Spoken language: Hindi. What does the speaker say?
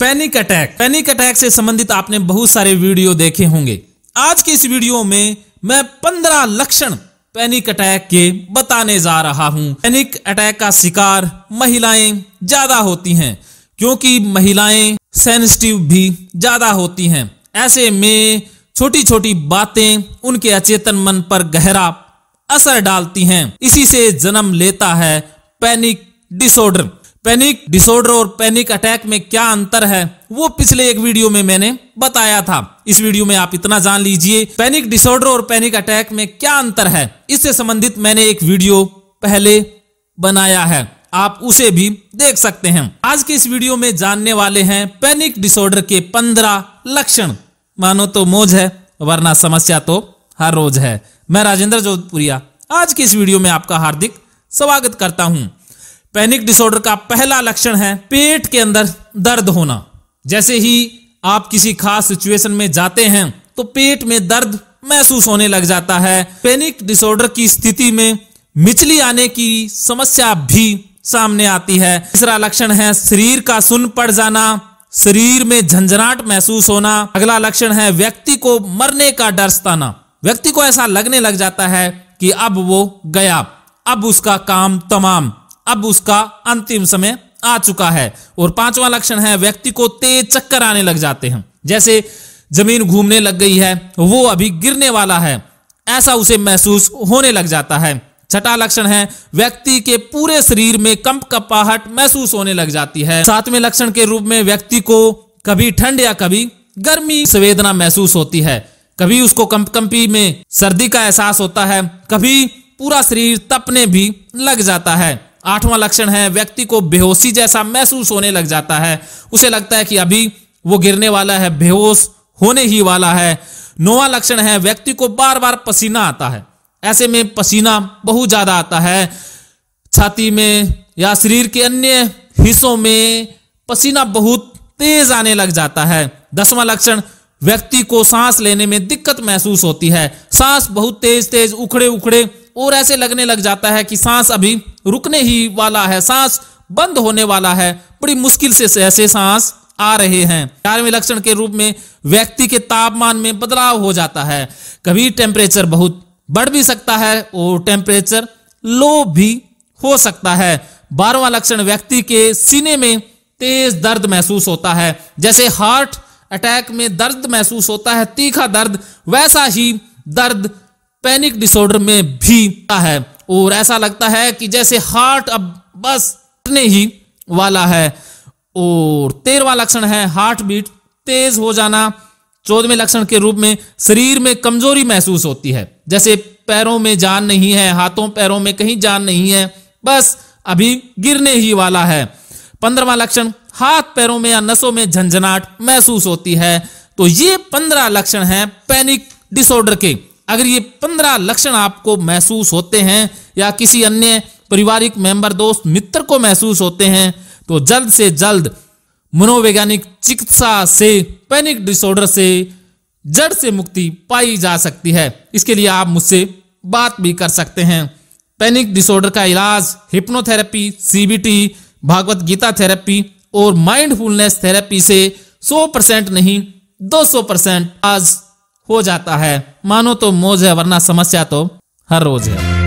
पैनिक अटैक पैनिक अटैक से संबंधित आपने बहुत सारे वीडियो देखे होंगे आज के इस वीडियो में मैं पंद्रह लक्षण पैनिक अटैक के बताने जा रहा हूं पैनिक अटैक का शिकार महिलाएं ज्यादा होती हैं क्योंकि महिलाएं सेंसिटिव भी ज्यादा होती हैं ऐसे में छोटी छोटी बातें उनके अचेतन मन पर गहरा असर डालती हैं इसी से जन्म लेता है पैनिक डिसऑर्डर पैनिक डिसऑर्डर और पैनिक अटैक में क्या अंतर है वो पिछले एक वीडियो में मैंने बताया था इस वीडियो में आप इतना जान लीजिए पैनिक डिसऑर्डर और पैनिक अटैक में क्या अंतर है इससे संबंधित मैंने एक वीडियो पहले बनाया है आप उसे भी देख सकते हैं आज के इस वीडियो में जानने वाले हैं पैनिक डिसऑर्डर के पंद्रह लक्षण मानो तो मोज है वरना समस्या तो हर रोज है मैं राजेंद्र जोधपुरिया आज के इस वीडियो में आपका हार्दिक स्वागत करता हूं पैनिक डिसऑर्डर का पहला लक्षण है पेट के अंदर दर्द होना जैसे ही आप किसी खास सिचुएशन में जाते हैं तो पेट में दर्द महसूस होने लग जाता है पैनिक डिसऑर्डर की स्थिति में मिचली आने की समस्या भी सामने आती है तीसरा लक्षण है शरीर का सुन पड़ जाना शरीर में झंझनाट महसूस होना अगला लक्षण है व्यक्ति को मरने का डर सताना व्यक्ति को ऐसा लगने लग जाता है कि अब वो गया अब उसका काम तमाम अब उसका अंतिम समय आ चुका है और पांचवा लक्षण है व्यक्ति को तेज चक्कर आने लग जाते हैं जैसे जमीन घूमने लग गई है वो अभी गिरने वाला है ऐसा उसे महसूस होने लग जाता है छठा लक्षण है व्यक्ति के पूरे शरीर में कंप कपाहट महसूस होने लग जाती है सातवें लक्षण के रूप में व्यक्ति को कभी ठंड या कभी गर्मी संवेदना महसूस होती है कभी उसको कंपकंपी में सर्दी का एहसास होता है कभी पूरा शरीर तपने भी लग जाता है आठवां लक्षण है व्यक्ति को बेहोशी जैसा महसूस होने लग जाता है उसे लगता है कि अभी वो गिरने वाला है बेहोश होने ही वाला है नौवा लक्षण है व्यक्ति को बार बार पसीना आता है ऐसे में पसीना बहुत ज्यादा आता है छाती में या शरीर के अन्य हिस्सों में पसीना बहुत तेज आने लग जाता है दसवां लक्षण व्यक्ति को सांस लेने में दिक्कत महसूस होती है सांस बहुत तेज तेज उखड़े उखड़े और ऐसे लगने लग जाता है कि सांस अभी रुकने ही वाला है सांस बंद होने वाला है बड़ी मुश्किल से ऐसे सांस आ रहे हैं ग्यारहवें लक्षण के रूप में व्यक्ति के तापमान में बदलाव हो जाता है कभी टेम्परेचर बहुत बढ़ भी सकता है और टेम्परेचर लो भी हो सकता है बारहवा लक्षण व्यक्ति के सीने में तेज दर्द महसूस होता है जैसे हार्ट अटैक में दर्द महसूस होता है तीखा दर्द वैसा ही दर्द पैनिक डिसऑर्डर में भी है और ऐसा लगता है कि जैसे हार्ट अब बस टने ही वाला है और तेरवा लक्षण है हार्ट बीट तेज हो जाना चौदहवें लक्षण के रूप में शरीर में कमजोरी महसूस होती है जैसे पैरों में जान नहीं है हाथों पैरों में कहीं जान नहीं है बस अभी गिरने ही वाला है पंद्रवा लक्षण हाथ पैरों में या नसों में झंझनाट महसूस होती है तो ये पंद्रह लक्षण हैं पैनिक डिसऑर्डर के अगर ये पंद्रह लक्षण आपको महसूस होते हैं या किसी अन्य पारिवारिक मेंबर दोस्त मित्र को महसूस होते हैं तो जल्द से जल्द मनोवैज्ञानिक चिकित्सा से पैनिक डिसऑर्डर से जड़ से मुक्ति पाई जा सकती है इसके लिए आप मुझसे बात भी कर सकते हैं पैनिक डिसऑर्डर का इलाज hypnotherapy CBT Bhagavad Gita therapy और माइंडफुलनेस थेरेपी से 100 परसेंट नहीं 200 परसेंट आज हो जाता है मानो तो मोज है वरना समस्या तो हर रोज है